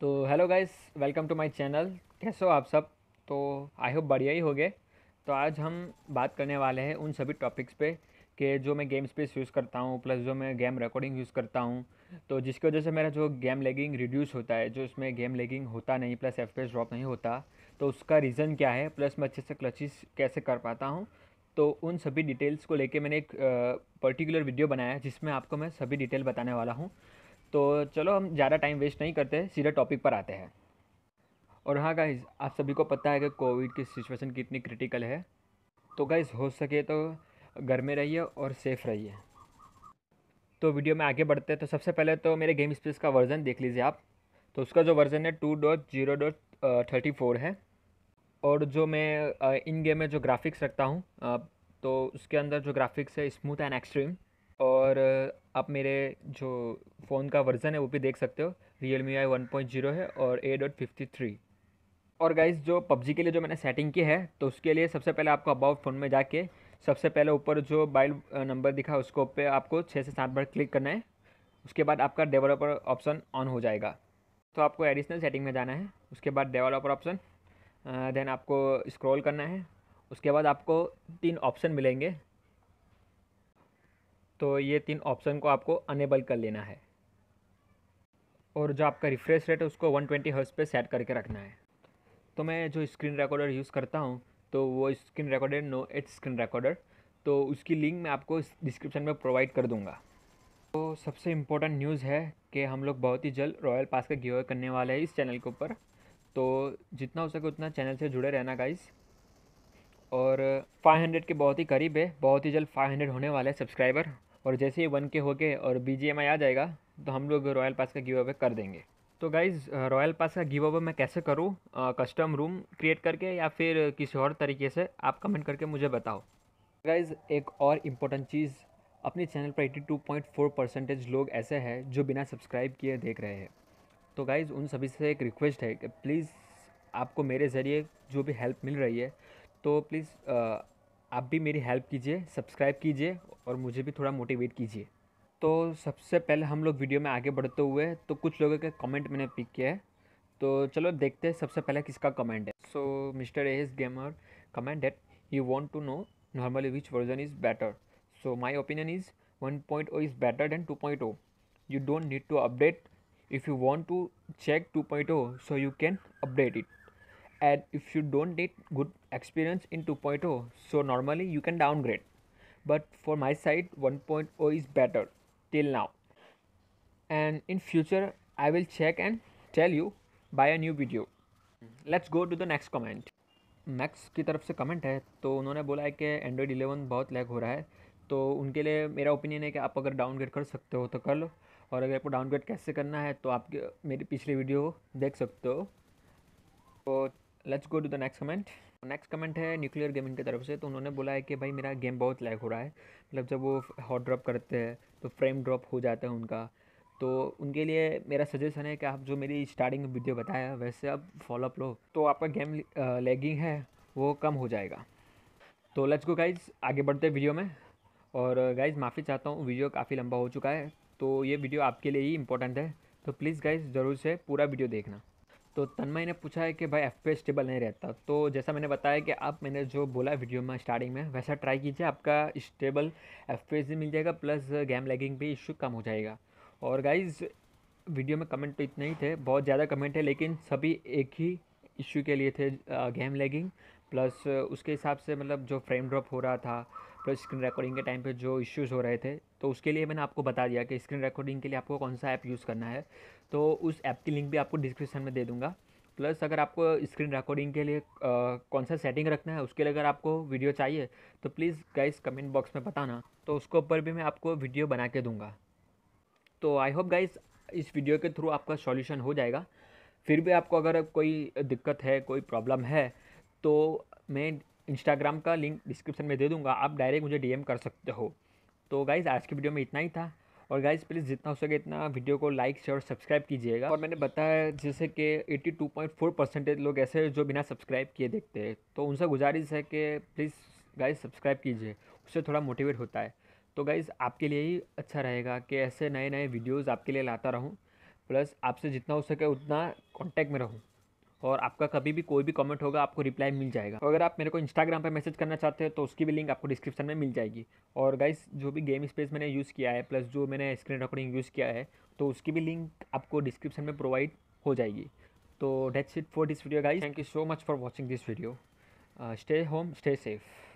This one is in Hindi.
तो hello guys welcome to my channel कैसे हो आप सब तो आई होप बढ़िया ही गए तो आज हम बात करने वाले हैं उन सभी टॉपिक्स पे कि जो मैं गेम स्पेस यूज़ करता हूँ प्लस जो मैं गेम रिकॉर्डिंग यूज़ करता हूँ तो जिसकी वजह से मेरा जो गेम लेगिंग रिड्यूस होता है जो इसमें गेम लेगिंग होता नहीं प्लस एफ ड्रॉप नहीं होता तो उसका रीज़न क्या है प्लस मैं अच्छे से क्लचिस कैसे कर पाता हूँ तो उन सभी डिटेल्स को लेके मैंने एक पर्टिकुलर वीडियो बनाया है जिसमें आपको मैं सभी डिटेल बताने वाला हूँ तो चलो हम ज़्यादा टाइम वेस्ट नहीं करते सीधे टॉपिक पर आते हैं और हाँ गाइज आप सभी को पता है कि कोविड की सिचुएशन कितनी क्रिटिकल है तो गाइज हो सके तो घर में रहिए और सेफ़ रहिए तो वीडियो में आगे बढ़ते हैं तो सबसे पहले तो मेरे गेम स्पेस का वर्ज़न देख लीजिए आप तो उसका जो वर्ज़न है two dot zero dot thirty four है और जो मैं इन गेम में जो ग्राफिक्स रखता हूँ तो उसके अंदर जो ग्राफिक्स है स्मूथ एंड एक्सट्रीम और आप मेरे जो फ़ोन का वर्ज़न है वो भी देख सकते हो Realme I one point zero है और ए डॉट फिफ्टी थ्री और गाइज जो पबजी के लिए जो मैंने सेटिंग की है तो उसके लिए सबसे पहले आपको अबाउट फ़ोन में जाके सबसे पहले ऊपर जो मोबाइल नंबर दिखा उसको पे आपको छः से सात बार क्लिक करना है उसके बाद आपका डेवलपर ऑप्शन ऑन हो जाएगा तो आपको एडिशनल सेटिंग में जाना है उसके बाद डेवलपर ऑप्शन देन आपको स्क्रॉल करना है उसके बाद आपको तीन ऑप्शन मिलेंगे तो ये तीन ऑप्शन को आपको अनेबल कर लेना है और जो आपका रिफ्रेश रेट है उसको 120 ट्वेंटी हर्स पर सेट करके रखना है तो मैं जो स्क्रीन रिकॉर्डर यूज़ करता हूँ तो वो screen recorder no at screen recorder तो उसकी लिंक मैं आपको डिस्क्रिप्शन में प्रोवाइड कर दूँगा तो सबसे इम्पोर्टेंट न्यूज़ है कि हम लोग बहुत ही जल्द रॉयल पास का गिवे करने वाले हैं इस चैनल के ऊपर तो जितना हो सके उतना चैनल से जुड़े रहना गाइस और 500 के बहुत ही करीब है बहुत ही जल्द 500 होने वाले हैं सब्सक्राइबर और जैसे ही वन के हो गए और बी आ जाएगा तो हम लोग रॉयल पास का गिव अवे कर देंगे तो गाइज़ रॉयल पास का गिव अवे मैं कैसे करूँ कस्टम रूम क्रिएट करके या फिर किसी और तरीके से आप कमेंट करके मुझे बताओ गाइज़ एक और इम्पोर्टेंट चीज़ अपने चैनल पर 82.4 परसेंटेज लोग ऐसे हैं जो बिना सब्सक्राइब किए देख रहे हैं तो गाइज़ उन सभी से एक रिक्वेस्ट है कि प्लीज़ आपको मेरे ज़रिए जो भी हेल्प मिल रही है तो प्लीज़ आप भी मेरी हेल्प कीजिए सब्सक्राइब कीजिए और मुझे भी थोड़ा मोटिवेट कीजिए तो सबसे पहले हम लोग वीडियो में आगे बढ़ते हुए तो कुछ लोगों के कमेंट मैंने पिक किया है तो चलो देखते हैं सबसे पहले किसका कमेंट है so mister S gamer comment that you want to know normally which version is better so my opinion is one point O is better than two point O you don't need to update if you want to check two point O so you can update it and if you don't need good experience in 2.0 so normally you can downgrade but for my side 1.0 is better till now and in future i will check and tell you by a new video let's go to the next comment max ki taraf se comment hai to unhone bola hai ki android 11 bahut lag ho raha hai तो उनके लिए मेरा ओपिनियन है कि आप अगर डाउनग्रेड कर सकते हो तो कर लो और अगर आपको डाउनग्रेड कैसे करना है तो आप मेरी पिछली वीडियो देख सकते हो तो let's go to the next comment next comment है न्यूक्लियर गेमिंग की तरफ से तो उन्होंने बोला है कि भाई मेरा गेम बहुत लैग हो रहा है मतलब जब वो हॉट ड्रॉप करते हैं तो फ्रेम ड्रॉप हो जाता है उनका तो उनके लिए मेरा सजेशन है कि आप जो मेरी स्टार्टिंग में वीडियो बताया वैसे आप फॉलोअप लो तो आपका गेम लैगिंग है वो कम हो जाएगा तो लेट्स गो गाइज आगे बढ़ते वीडियो में और गाइज माफ़ी चाहता हूँ वीडियो काफ़ी लंबा हो चुका है तो ये वीडियो आपके लिए ही इम्पोर्टेंट है तो प्लीज़ गाइज ज़रूर से पूरा वीडियो देखना तो तन्मय ने पूछा है कि भाई एफ पी स्टेबल नहीं रहता तो जैसा मैंने बताया कि आप मैंने जो बोला वीडियो में स्टार्टिंग में वैसा ट्राई कीजिए आपका स्टेबल एफ पी भी मिल जाएगा प्लस गेम लैगिंग भी इशू कम हो जाएगा और गाइज वीडियो में कमेंट तो इतने ही थे बहुत ज़्यादा कमेंट है लेकिन सभी एक ही इशू के लिए थे गेम लैगिंग प्लस उसके हिसाब से मतलब जो फ्रेम ड्रॉप हो रहा था प्लस स्क्रीन रिकॉर्डिंग के टाइम पे जो इश्यूज़ हो रहे थे तो उसके लिए मैंने आपको बता दिया कि स्क्रीन रिकॉर्डिंग के लिए आपको कौन सा ऐप यूज़ करना है तो उस ऐप की लिंक भी आपको डिस्क्रिप्शन में दे दूँगा प्लस अगर आपको स्क्रीन रिकॉर्डिंग के लिए आ, कौन सा सेटिंग रखना है उसके लिए अगर आपको वीडियो चाहिए तो प्लीज़ गाइस कमेंट बॉक्स में बताना तो उसके ऊपर भी मैं आपको वीडियो बना के दूँगा तो आई होप गाइस इस वीडियो के थ्रू आपका सॉल्यूशन हो जाएगा फिर भी आपको अगर कोई दिक्कत है कोई प्रॉब्लम है तो मैं इंस्टाग्राम का लिंक डिस्क्रिप्शन में दे दूँगा आप डायरेक्ट मुझे डीएम कर सकते हो तो गाइज़ आज की वीडियो में इतना ही था और गाइज प्लीज़ जितना हो सके इतना वीडियो को लाइक शेयर और सब्सक्राइब कीजिएगा और मैंने बताया जैसे कि 82.4 परसेंटेज लोग ऐसे जो बिना सब्सक्राइब किए देखते हैं तो उनसे गुजारिश है कि प्लीज़ गाइज सब्सक्राइब कीजिए उससे थोड़ा मोटिवेट होता है तो गाइज़ आपके लिए ही अच्छा रहेगा कि ऐसे नए नए वीडियोज़ आपके लिए लाता रहूँ प्लस आपसे जितना हो सके उतना कॉन्टैक्ट में रहूँ और आपका कभी भी कोई भी कमेंट होगा आपको रिप्लाई मिल जाएगा तो अगर आप मेरे को इंस्टाग्राम पर मैसेज करना चाहते हो तो उसकी भी लिंक आपको डिस्क्रिप्शन में मिल जाएगी और गाइस जो भी गेम स्पेस मैंने यूज़ किया है प्लस जो मैंने स्क्रीन रिकॉर्डिंग यूज़ किया है तो उसकी भी लिंक आपको डिस्क्रिप्शन में प्रोवाइड हो जाएगी तो that's it for this video guys thank you so much for watching this video stay home stay safe